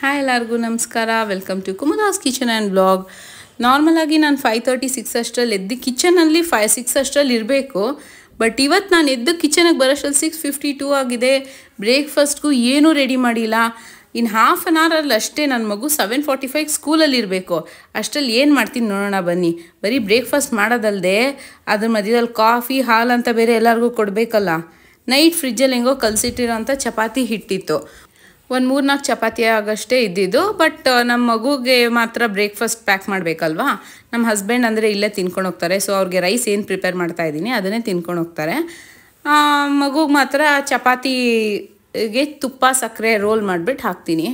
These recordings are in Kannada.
ಹಾಯ್ ಎಲ್ಲರಿಗೂ ನಮಸ್ಕಾರ welcome to Kumuda's kitchen and blog ನಾರ್ಮಲಾಗಿ ನಾನು ಫೈವ್ ತರ್ಟಿ ಸಿಕ್ಸ್ ಅಷ್ಟರಲ್ಲಿ ಎದ್ದು ಕಿಚನಲ್ಲಿ ಫೈ ಸಿಕ್ಸ್ ಅಷ್ಟರಲ್ಲಿ ಇರಬೇಕು ಬಟ್ ಇವತ್ತು ನಾನು ಎದ್ದು ಕಿಚನಿಗೆ ಬರೋಷ್ಟರಲ್ಲಿ ಸಿಕ್ಸ್ ಫಿಫ್ಟಿ ಟೂ ಆಗಿದೆ ಬ್ರೇಕ್ಫಾಸ್ಟ್ಗೂ ಏನೂ ರೆಡಿ ಮಾಡಿಲ್ಲ ಇನ್ನು ಹಾಫ್ ಆನ್ ಅವರಲ್ಲಿ ಅಷ್ಟೇ ನನ್ನ ಮಗು ಸೆವೆನ್ ಫಾರ್ಟಿ ಫೈವ್ ಸ್ಕೂಲಲ್ಲಿ ಇರಬೇಕು ಅಷ್ಟರಲ್ಲಿ ಏನು ಮಾಡ್ತೀನಿ ನೋಡೋಣ ಬನ್ನಿ ಬರೀ ಬ್ರೇಕ್ಫಾಸ್ಟ್ ಮಾಡೋದಲ್ಲದೆ ಅದ್ರ ಮಧ್ಯದಲ್ಲಿ ಕಾಫಿ ಹಾಲು ಅಂತ ಬೇರೆ ಎಲ್ಲರಿಗೂ ಕೊಡಬೇಕಲ್ಲ ನೈಟ್ ಫ್ರಿಜ್ಜಲ್ಲಿ ಹೆಂಗೋ ಕಲಸಿಟ್ಟಿರೋಂಥ ಚಪಾತಿ ಹಿಟ್ಟಿತ್ತು ಒಂದು ನಾಲ್ಕು ಚಪಾತಿ ಆಗಷ್ಟೇ ಇದ್ದಿದ್ದು ಬಟ್ ನಮ್ಮ ಮಗುಗೆ ಮಾತ್ರ ಬ್ರೇಕ್ಫಾಸ್ಟ್ ಪ್ಯಾಕ್ ಮಾಡಬೇಕಲ್ವಾ ನಮ್ಮ ಹಸ್ಬೆಂಡ್ ಅಂದರೆ ಇಲ್ಲೇ ತಿನ್ಕೊಂಡು ಹೋಗ್ತಾರೆ ಸೊ ಅವ್ರಿಗೆ ರೈಸ್ ಏನು ಪ್ರಿಪೇರ್ ಮಾಡ್ತಾ ಇದ್ದೀನಿ ಅದನ್ನೇ ತಿನ್ಕೊಂಡು ಹೋಗ್ತಾರೆ ಮಗುಗೆ ಮಾತ್ರ ಚಪಾತಿಗೆ ತುಪ್ಪ ಸಕ್ಕರೆ ರೋಲ್ ಮಾಡಿಬಿಟ್ಟು ಹಾಕ್ತೀನಿ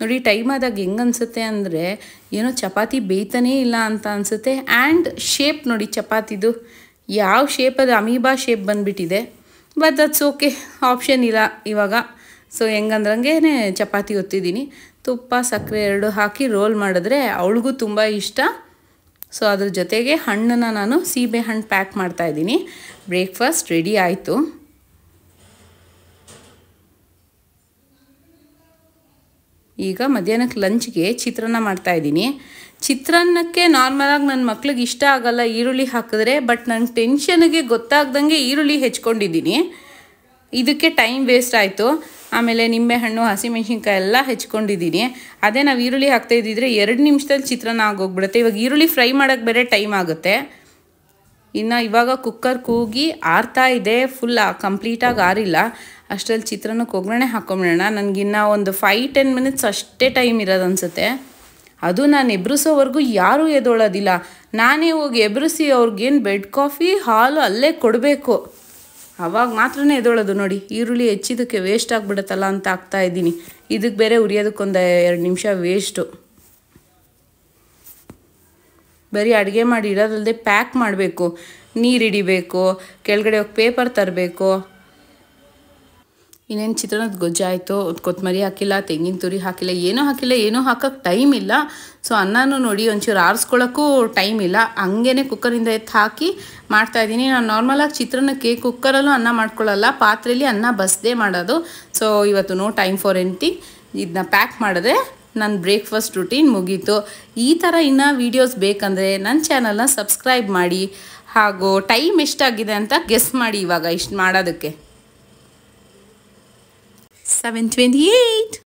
ನೋಡಿ ಟೈಮ್ ಆದಾಗ ಹೆಂಗೆ ಅನಿಸುತ್ತೆ ಅಂದರೆ ಏನೋ ಚಪಾತಿ ಬೇಯ್ತಾನೇ ಇಲ್ಲ ಅಂತ ಅನಿಸುತ್ತೆ ಆ್ಯಂಡ್ ಶೇಪ್ ನೋಡಿ ಚಪಾತಿದು ಯಾವ ಶೇಪ್ ಅದು ಅಮೀಬಾ ಶೇಪ್ ಬಂದುಬಿಟ್ಟಿದೆ ಬಟ್ ದಟ್ಸ್ ಓಕೆ ಆಪ್ಷನ್ ಇಲ್ಲ ಇವಾಗ ಸೊ ಹೆಂಗಂದ್ರಂಗೆ ಚಪಾತಿ ಒತ್ತಿದ್ದೀನಿ ತುಪ್ಪ ಸಕ್ಕರೆ ಎರಡು ಹಾಕಿ ರೋಲ್ ಮಾಡಿದ್ರೆ ಅವಳಿಗೂ ತುಂಬ ಇಷ್ಟ ಸೊ ಅದ್ರ ಜೊತೆಗೆ ಹಣ್ಣನ್ನು ನಾನು ಸೀಬೆ ಹಣ್ಣು ಪ್ಯಾಕ್ ಮಾಡ್ತಾಯಿದ್ದೀನಿ ಬ್ರೇಕ್ಫಾಸ್ಟ್ ರೆಡಿ ಆಯಿತು ಈಗ ಮಧ್ಯಾಹ್ನಕ್ಕೆ ಲಂಚ್ಗೆ ಚಿತ್ರಾನ್ನ ಮಾಡ್ತಾಯಿದ್ದೀನಿ ಚಿತ್ರಾನ್ನಕ್ಕೆ ನಾರ್ಮಲಾಗಿ ನನ್ನ ಮಕ್ಳಿಗೆ ಇಷ್ಟ ಆಗಲ್ಲ ಈರುಳ್ಳಿ ಹಾಕಿದ್ರೆ ಬಟ್ ನನ್ನ ಟೆನ್ಷನ್ಗೆ ಗೊತ್ತಾಗ್ದಂಗೆ ಈರುಳ್ಳಿ ಹೆಚ್ಕೊಂಡಿದ್ದೀನಿ ಇದಕ್ಕೆ ಟೈಮ್ ವೇಸ್ಟ್ ಆಯಿತು ಆಮೇಲೆ ನಿಂಬೆಹಣ್ಣು ಹಸಿಮೆಣ್ಸಿನ್ಕಾಯಿ ಎಲ್ಲ ಹೆಚ್ಕೊಂಡಿದ್ದೀನಿ ಅದೇ ನಾವು ಈರುಳ್ಳಿ ಹಾಕ್ತಾ ಇದ್ದಿದ್ರೆ ಎರಡು ನಿಮಿಷದಲ್ಲಿ ಚಿತ್ರಾನ್ನ ಆಗೋಗ್ಬಿಡುತ್ತೆ ಇವಾಗ ಈರುಳ್ಳಿ ಫ್ರೈ ಮಾಡೋಕ್ಕೆ ಬೇರೆ ಟೈಮ್ ಆಗುತ್ತೆ ಇನ್ನು ಇವಾಗ ಕುಕ್ಕರ್ ಕೂಗಿ ಆರ್ತಾ ಇದೆ ಫುಲ್ ಕಂಪ್ಲೀಟಾಗಿ ಆರಿಲ್ಲ ಅಷ್ಟರಲ್ಲಿ ಚಿತ್ರಾನ್ನಕ್ಕೆ ಒಗ್ಗರಣೆ ಹಾಕೊಂಬಿಡೋಣ ನನಗಿನ್ನ ಒಂದು ಫೈ ಟೆನ್ ಮಿನಿಟ್ಸ್ ಅಷ್ಟೇ ಟೈಮ್ ಇರೋದು ಅನಿಸುತ್ತೆ ಅದು ನಾನು ಎಬ್ರಿಸೋವರೆಗೂ ಯಾರೂ ಎದೊಳೋದಿಲ್ಲ ನಾನೇ ಹೋಗಿ ಎಬ್ರಿಸಿ ಅವ್ರಿಗೇನು ಬೆಡ್ ಕಾಫಿ ಹಾಲು ಅಲ್ಲೇ ಕೊಡಬೇಕು ಅವಾಗ ಮಾತ್ರ ಎದೊಳೋದು ನೋಡಿ ಈರುಳ್ಳಿ ಹೆಚ್ಚಿದಕ್ಕೆ ವೇಸ್ಟ್ ಆಗಿಬಿಡುತ್ತಲ್ಲ ಅಂತ ಆಗ್ತಾ ಇದ್ದೀನಿ ಇದಕ್ಕೆ ಬೇರೆ ಉರಿಯೋದಕ್ಕೊಂದು ಎರಡು ನಿಮಿಷ ವೇಸ್ಟು ಬರೀ ಅಡುಗೆ ಮಾಡಿ ಇಡೋದಲ್ಲದೆ ಪ್ಯಾಕ್ ಮಾಡಬೇಕು ನೀರು ಹಿಡಿಬೇಕು ಕೆಳಗಡೆ ಹೋಗಿ ಪೇಪರ್ ತರಬೇಕು ಇನ್ನೇನು ಚಿತ್ರಾನ್ನದ ಗೊಜ್ಜಾಯಿತು ಕೊತ್ತಂಬರಿ ಹಾಕಿಲ್ಲ ತೆಂಗಿನ ತುರಿ ಹಾಕಿಲ್ಲ ಏನೂ ಹಾಕಿಲ್ಲ ಏನೂ ಹಾಕೋಕ್ಕೆ ಟೈಮ್ ಇಲ್ಲ ಸೊ ಅನ್ನನೂ ನೋಡಿ ಒಂಚೂರು ಆರಿಸ್ಕೊಳ್ಳೋಕ್ಕೂ ಟೈಮ್ ಇಲ್ಲ ಹಂಗೇ ಕುಕ್ಕರಿಂದ ಎತ್ತು ಹಾಕಿ ಮಾಡ್ತಾಯಿದ್ದೀನಿ ನಾನು ನಾರ್ಮಲಾಗಿ ಚಿತ್ರಾನ್ನಕ್ಕೆ ಕುಕ್ಕರಲ್ಲೂ ಅನ್ನ ಮಾಡ್ಕೊಳ್ಳಲ್ಲ ಪಾತ್ರೆಯಲ್ಲಿ ಅನ್ನ ಬಸ್ದೇ ಮಾಡೋದು ಸೊ ಇವತ್ತು ನೋ ಟೈಮ್ ಫಾರ್ ಎನಿಥಿಂಗ್ ಇದನ್ನ ಪ್ಯಾಕ್ ಮಾಡಿದ್ರೆ ನನ್ನ ಬ್ರೇಕ್ಫಾಸ್ಟ್ ರುಟೀನ್ ಮುಗೀತು ಈ ಥರ ಇನ್ನೂ ವೀಡಿಯೋಸ್ ಬೇಕಂದರೆ ನನ್ನ ಚಾನಲ್ನ ಸಬ್ಸ್ಕ್ರೈಬ್ ಮಾಡಿ ಹಾಗೂ ಟೈಮ್ ಎಷ್ಟಾಗಿದೆ ಅಂತ ಗೆಸ್ ಮಾಡಿ ಇವಾಗ ಇಷ್ಟು ಮಾಡೋದಕ್ಕೆ 728.